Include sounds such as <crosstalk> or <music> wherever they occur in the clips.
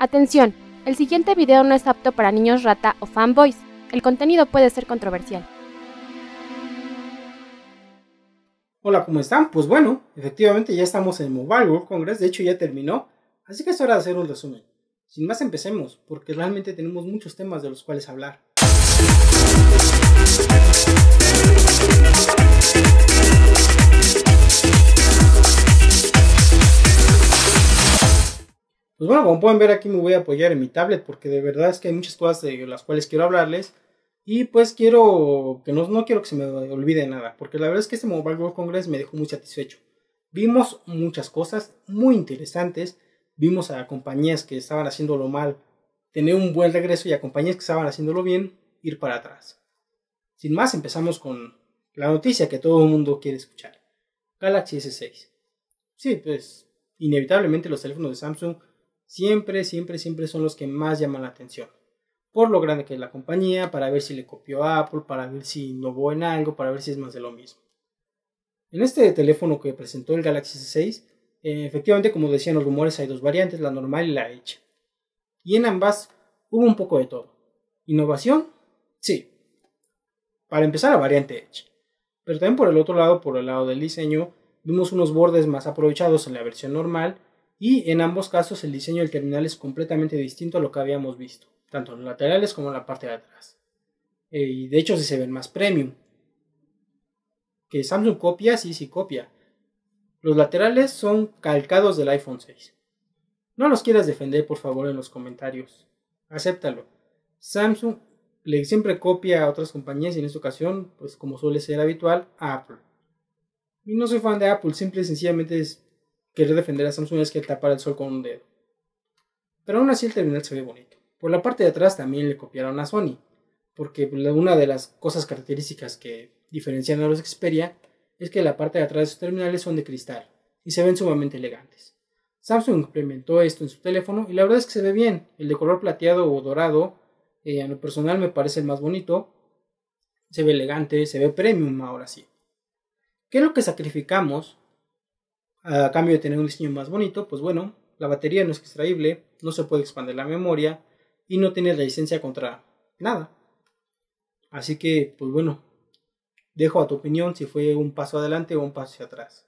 Atención, el siguiente video no es apto para niños rata o fanboys. El contenido puede ser controversial. Hola, ¿cómo están? Pues bueno, efectivamente ya estamos en Mobile World Congress, de hecho ya terminó, así que es hora de hacer un resumen. Sin más empecemos, porque realmente tenemos muchos temas de los cuales hablar. Pues bueno, como pueden ver aquí me voy a apoyar en mi tablet porque de verdad es que hay muchas cosas de las cuales quiero hablarles. Y pues quiero que no, no quiero que se me olvide nada, porque la verdad es que este Mobile World Congress me dejó muy satisfecho. Vimos muchas cosas muy interesantes, vimos a compañías que estaban haciéndolo mal tener un buen regreso y a compañías que estaban haciéndolo bien ir para atrás. Sin más, empezamos con la noticia que todo el mundo quiere escuchar. Galaxy S6. Sí, pues inevitablemente los teléfonos de Samsung siempre, siempre, siempre son los que más llaman la atención. Por lo grande que es la compañía, para ver si le copió Apple, para ver si innovó en algo, para ver si es más de lo mismo. En este teléfono que presentó el Galaxy S6, eh, efectivamente, como decían los rumores, hay dos variantes, la normal y la Edge. Y en ambas hubo un poco de todo. ¿Innovación? Sí. Para empezar, la variante Edge. Pero también por el otro lado, por el lado del diseño, vimos unos bordes más aprovechados en la versión normal y en ambos casos el diseño del terminal es completamente distinto a lo que habíamos visto, tanto en los laterales como en la parte de atrás. Eh, y de hecho se ven más premium. Que Samsung copia, sí, sí copia. Los laterales son calcados del iPhone 6. No los quieras defender por favor en los comentarios. Acéptalo. Samsung le siempre copia a otras compañías y en esta ocasión, pues como suele ser habitual, a Apple. Y no soy fan de Apple, simple y sencillamente es Querer defender a Samsung es que tapar el sol con un dedo. Pero aún así el terminal se ve bonito. Por la parte de atrás también le copiaron a Sony, porque una de las cosas características que diferencian a los Xperia es que la parte de atrás de sus terminales son de cristal y se ven sumamente elegantes. Samsung implementó esto en su teléfono y la verdad es que se ve bien. El de color plateado o dorado, a eh, lo personal me parece el más bonito. Se ve elegante, se ve premium ahora sí. ¿Qué es lo que sacrificamos a cambio de tener un diseño más bonito, pues bueno, la batería no es extraíble, no se puede expandir la memoria y no tiene resistencia contra nada. Así que, pues bueno, dejo a tu opinión si fue un paso adelante o un paso hacia atrás.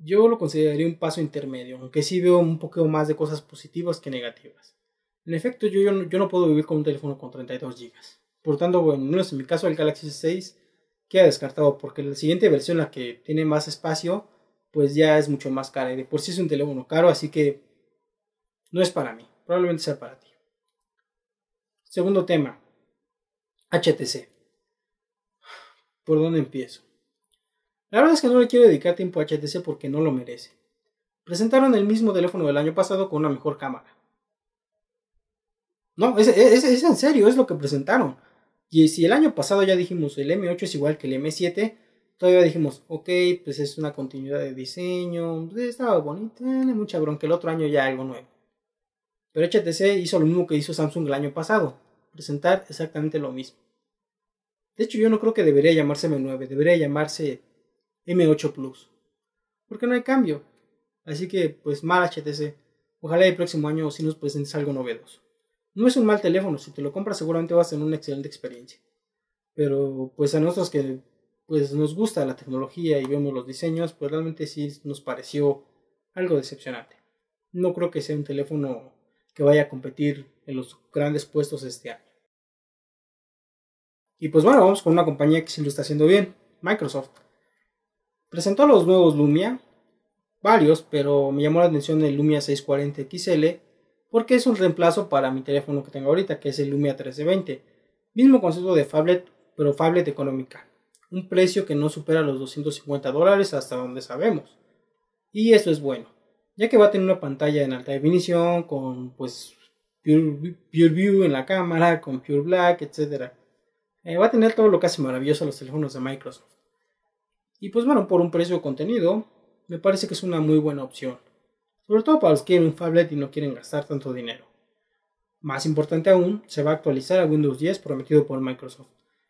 Yo lo consideraría un paso intermedio, aunque sí veo un poco más de cosas positivas que negativas. En efecto, yo, yo, no, puedo vivir con un teléfono con 32 GB. Por tanto, bueno, menos en mi caso el Galaxy S6 queda descartado porque la siguiente versión, la que tiene más espacio, pues ya es mucho más caro Y de por sí es un teléfono caro, así que no es para mí. Probablemente sea para ti. Segundo tema. HTC. ¿Por dónde empiezo? La verdad es que no le quiero dedicar tiempo a HTC porque no lo merece. Presentaron el mismo teléfono del año pasado con una mejor cámara. No, es, es en serio, es lo que presentaron. Y si el año pasado ya dijimos el M8 es igual que el M7, Todavía dijimos, ok, pues es una continuidad de diseño, pues, estaba bonita, no hay mucha bronca, el otro año ya algo nuevo. Pero HTC hizo lo mismo que hizo Samsung el año pasado, presentar exactamente lo mismo. De hecho, yo no creo que debería llamarse M9, debería llamarse M8 Plus. Porque no hay cambio. Así que, pues mal HTC. Ojalá el próximo año sí nos presentes algo novedoso. No es un mal teléfono, si te lo compras seguramente vas a tener una excelente experiencia. Pero, pues a nosotros que pues nos gusta la tecnología y vemos los diseños, pues realmente sí nos pareció algo decepcionante. No creo que sea un teléfono que vaya a competir en los grandes puestos este año. Y pues bueno, vamos con una compañía que sí lo está haciendo bien, Microsoft. Presentó los nuevos Lumia, varios, pero me llamó la atención el Lumia 640 XL porque es un reemplazo para mi teléfono que tengo ahorita, que es el Lumia 1320. Mismo concepto de Fablet, pero Fablet económica un precio que no supera los 250 dólares hasta donde sabemos. Y eso es bueno, ya que va a tener una pantalla en alta definición con pues Pure, View en la cámara, con Pure Black, etc. Eh, va a tener todo lo casi maravilloso maravilloso los teléfonos de Microsoft. Y pues bueno, por un precio contenido, me parece que es una muy buena opción. Sobre todo para los que quieren un tablet y no quieren gastar tanto dinero. Más importante aún, se va a actualizar a Windows 10 prometido por Microsoft.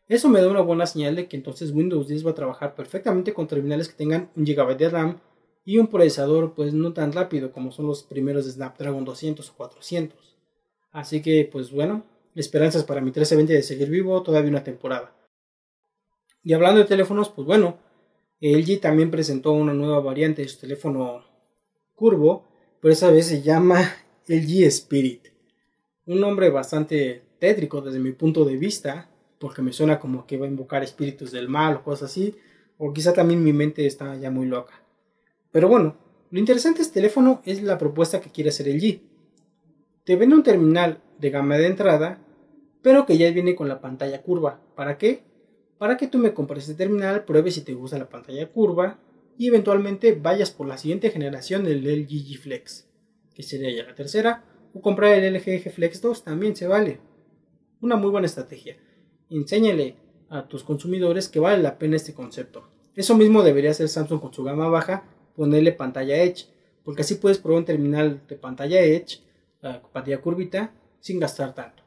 Eso me da una buena señal de que entonces Windows 10 va a trabajar perfectamente con terminales que tengan un GB de RAM y un procesador pues no tan rápido como son los primeros de Snapdragon 200 o 400. Así que pues bueno, esperanzas para mi 1320 de seguir vivo todavía una temporada. Y hablando de teléfonos, pues bueno, LG también presentó una nueva variante de su teléfono curvo, pero esa vez se llama LG Spirit. Un nombre bastante tétrico desde mi punto de vista, porque me suena como que va a invocar espíritus del mal o cosas así, o quizá también mi mente está ya muy loca. Pero bueno, lo interesante de este teléfono es la propuesta que quiere hacer el G. Te vende un terminal de gama de entrada, pero que ya viene con la pantalla curva. ¿Para qué? Para que tú me compres este terminal, pruebes si te gusta la pantalla curva y eventualmente vayas por la siguiente generación del LG Flex, que sería ya la tercera, o comprar el LG Flex 2 también se vale. Una muy buena estrategia enséñale a tus consumidores que vale la pena este concepto. Eso mismo debería hacer Samsung con su gama baja, ponerle pantalla Edge, porque así puedes probar un terminal de pantalla Edge, pantalla curvita, sin gastar tanto.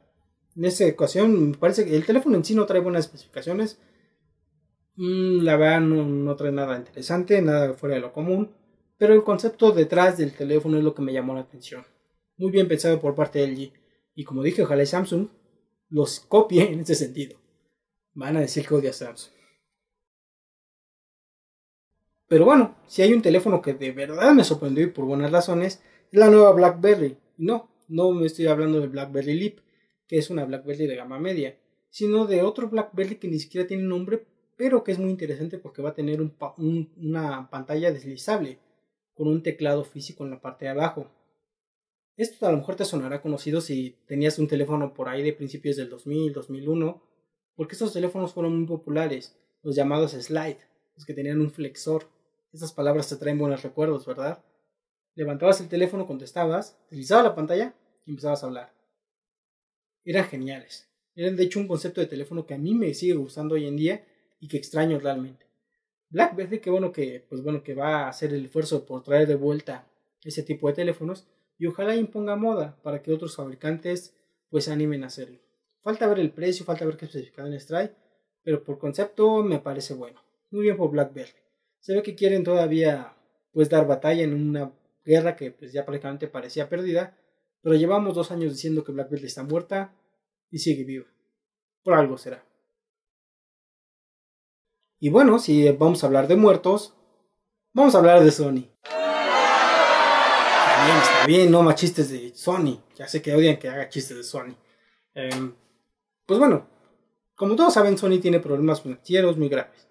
En esta ecuación, me parece que el teléfono en sí no trae buenas especificaciones. Mm, la verdad, no, trae nada interesante, nada fuera de lo común. Pero el concepto detrás del teléfono es lo que me llamó la atención. Muy bien pensado por parte de LG. Y como dije, ojalá Samsung los copie en ese sentido. Van a decir que odia Samsung. Pero bueno, si hay un teléfono que de verdad me sorprendió y por buenas razones, es la nueva BlackBerry. No, no me estoy hablando de BlackBerry Leap, que es una BlackBerry de gama media, sino de otro BlackBerry que ni siquiera tiene nombre, pero que es muy interesante porque va a tener una pantalla deslizable con un teclado físico en la parte de abajo. Esto a lo mejor te sonará conocido si tenías un teléfono por ahí de principios del 2000, 2001, porque esos teléfonos fueron muy populares, los llamados slide, los que tenían un flexor. Esas palabras te traen buenos recuerdos, ¿verdad? Levantabas el teléfono, contestabas, deslizabas la pantalla y empezabas a hablar. Eran geniales. Eran de hecho un concepto de teléfono que a mí me sigue usando hoy en día y que extraño realmente. BlackBerry, qué bueno que, pues bueno, que va a hacer el esfuerzo por traer de vuelta ese tipo de teléfonos, y ojalá imponga moda para que otros fabricantes pues se animen a hacerlo. Falta ver el precio, falta ver qué especificaciones trae, pero por concepto me parece bueno. Muy bien por BlackBerry. Se ve que quieren todavía pues dar batalla en una guerra que pues ya prácticamente parecía perdida, pero llevamos dos años diciendo que BlackBerry está muerta y sigue viva. Por algo será. Y bueno, si vamos a hablar de muertos, vamos a hablar de Sony bien, bien, no más chistes de Sony. Ya sé que odian que haga chistes de Sony. Em, pues bueno, como todos saben, Sony tiene problemas financieros muy graves.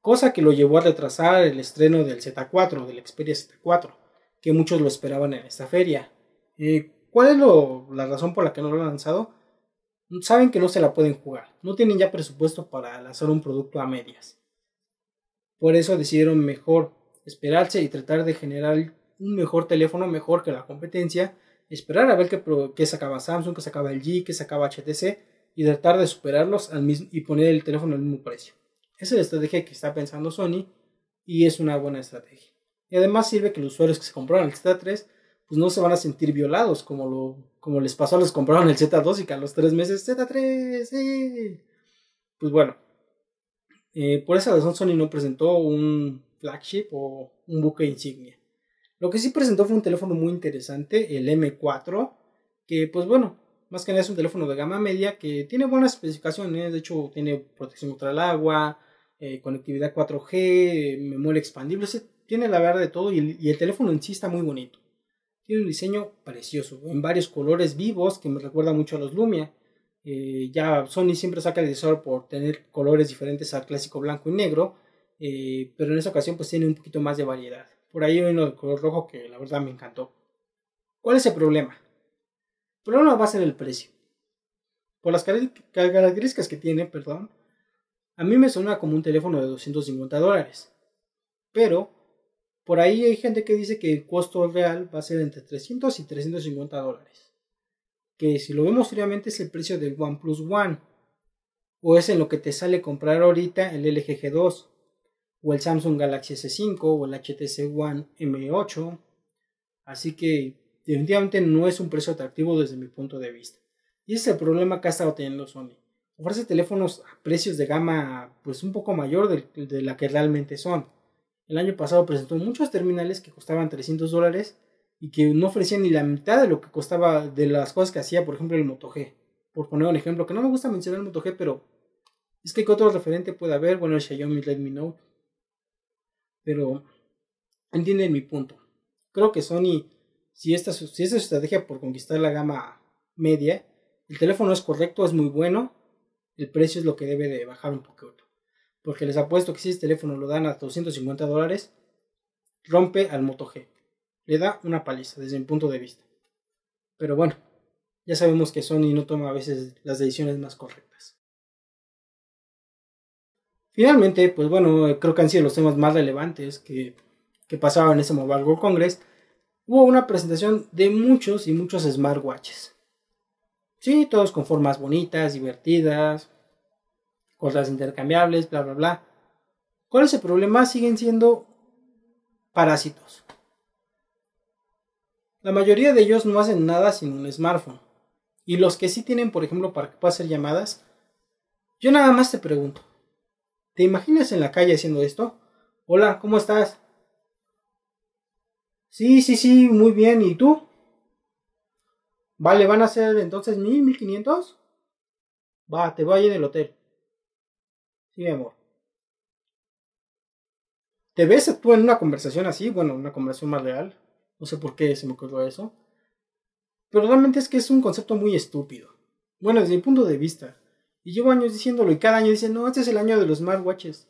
Cosa que lo llevó a retrasar el estreno del Z4, del Xperia Z4, que muchos lo esperaban en esta feria. ¿Cuál es la razón por la que no lo han lanzado? Saben que no se la pueden jugar. No tienen ya presupuesto para lanzar un producto a medias. Por eso decidieron mejor esperarse y tratar de generar un mejor teléfono, mejor que la competencia, esperar a ver qué, sacaba Samsung, qué sacaba el G, qué sacaba HTC y tratar de superarlos al mismo, y poner el teléfono al mismo precio. Esa es la estrategia que está pensando Sony y es una buena estrategia. Y además sirve que los usuarios que se compraron el Z3 pues no se van a sentir violados como, lo, como les pasó a los que compraron el Z2 y que a los tres meses Z3. Pues bueno, eh, por esa razón Sony no presentó un flagship o un buque insignia. Lo que sí presentó fue un teléfono muy interesante, el M4, que pues bueno, más que nada es un teléfono de gama media que tiene buenas especificaciones, de hecho tiene protección contra el agua, eh, conectividad 4G, memoria expandible, tiene la verdad de todo y el, teléfono en sí está muy bonito. Tiene un diseño precioso, en varios colores vivos que me recuerda mucho a los Lumia. Eh, ya Sony siempre saca el diseño por tener colores diferentes al clásico blanco y negro, eh, pero en esta ocasión pues tiene un poquito más de variedad. Por ahí hay uno de color rojo que la verdad me encantó. ¿Cuál es el problema? El problema va a ser el precio. Por las características que tiene, perdón, a mí me suena como un teléfono de 250 dólares. Pero por ahí hay gente que dice que el costo real va a ser entre 300 y 350 dólares. Que si lo vemos seriamente es el precio del OnePlus One. O es en lo que te sale comprar ahorita el LG G2 o el Samsung Galaxy S5 o el HTC One M8. Así que definitivamente no es un precio atractivo desde mi punto de vista. Y ese es el problema que ha estado teniendo Sony. Ofrece teléfonos a precios de gama pues un poco mayor de, la que realmente son. El año pasado presentó muchos terminales que costaban 300 dólares y que no ofrecían ni la mitad de lo que costaba de las cosas que hacía, por ejemplo, el Moto G. Por poner un ejemplo, que no me gusta mencionar el Moto G, pero es que que otro referente puede haber? Bueno, el Xiaomi Redmi Note pero entienden mi punto. Creo que Sony, si esta, su estrategia por conquistar la gama media, el teléfono es correcto, es muy bueno, el precio es lo que debe de bajar un poquito. Porque les apuesto que si este teléfono lo dan a 250 dólares, rompe al Moto G. Le da una paliza desde mi punto de vista. Pero bueno, ya sabemos que Sony no toma a veces las decisiones más correctas. Finalmente, pues bueno, creo que han sido los temas más relevantes que, pasaban en ese Mobile World Congress. Hubo una presentación de muchos y muchos smartwatches. Sí, todos con formas bonitas, divertidas, cosas intercambiables, bla, bla, bla. ¿Cuál es el problema? Siguen siendo parásitos. La mayoría de ellos no hacen nada sin un smartphone. Y los que sí tienen, por ejemplo, para que pueda hacer llamadas, yo nada más te pregunto, ¿Te imaginas en la calle haciendo esto? Hola, ¿cómo estás? Sí, sí, sí, muy bien. ¿Y tú? Vale, ¿van a ser entonces mil, mil quinientos? Va, te voy en el hotel. Sí, mi amor. ¿Te ves tú en una conversación así? Bueno, una conversación más real. No sé por qué se me ocurrió eso. Pero realmente es que es un concepto muy estúpido. Bueno, desde mi punto de vista. Y llevo años diciéndolo y cada año dicen, no, este es el año de los smartwatches.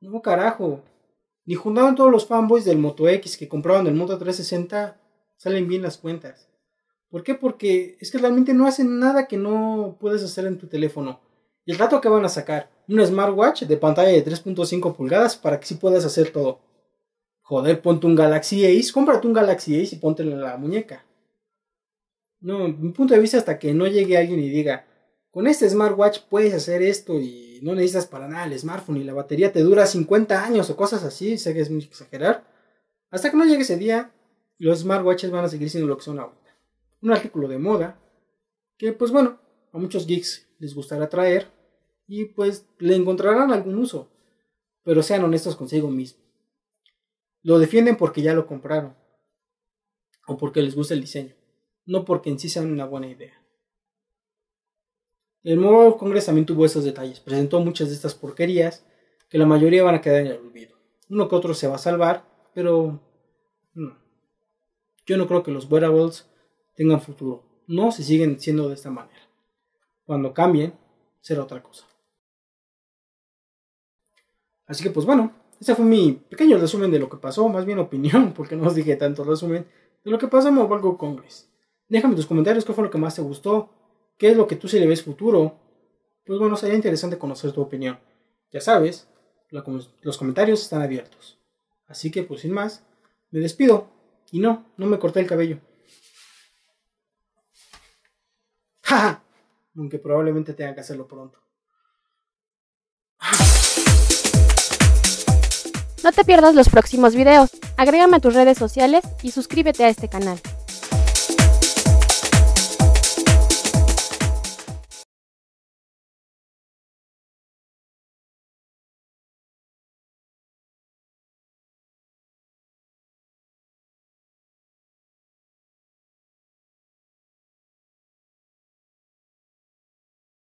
No, carajo. Ni juntaron todos los fanboys del Moto X que compraban el Moto 360, salen bien las cuentas. ¿Por qué? Porque es que realmente no hacen nada que no puedes hacer en tu teléfono. Y el dato que van a sacar un smartwatch de pantalla de 3.5 pulgadas para que sí puedas hacer todo. Joder, ponte un Galaxy Ace, cómprate un Galaxy Ace y póntelo en la muñeca. No, mi punto de vista hasta que no llegue alguien y diga, con este smartwatch puedes hacer esto y no necesitas para nada el smartphone y la batería te dura 50 años o cosas así, sé que es muy exagerar. Hasta que no llegue ese día, los smartwatches van a seguir siendo lo que son ahora. Un artículo de moda que pues bueno, a muchos geeks les gustará traer y pues le encontrarán algún uso, pero sean honestos consigo mismos. Lo defienden porque ya lo compraron o porque les gusta el diseño, no porque en sí sean una buena idea. El nuevo Congress también tuvo esos detalles, presentó muchas de estas porquerías que la mayoría van a quedar en el olvido. Uno que otro se va a salvar, pero Yo no creo que los wearables tengan futuro. No se siguen siendo de esta manera. Cuando cambien, será otra cosa. Así que pues bueno, ese fue mi pequeño resumen de lo que pasó, más bien opinión, <laughs> porque no os dije tanto resumen, de lo que pasó en Mobile Congress. Déjame tus comentarios qué fue lo que más te gustó, ¿Qué es lo que tú se le ves futuro? Pues bueno, sería interesante conocer tu opinión. Ya sabes, los comentarios están abiertos. Así que pues sin más, me despido. Y no, no me corté el cabello. ja! aunque probablemente tenga que hacerlo pronto. No te pierdas los próximos videos, agrégame a tus redes sociales y suscríbete a este canal.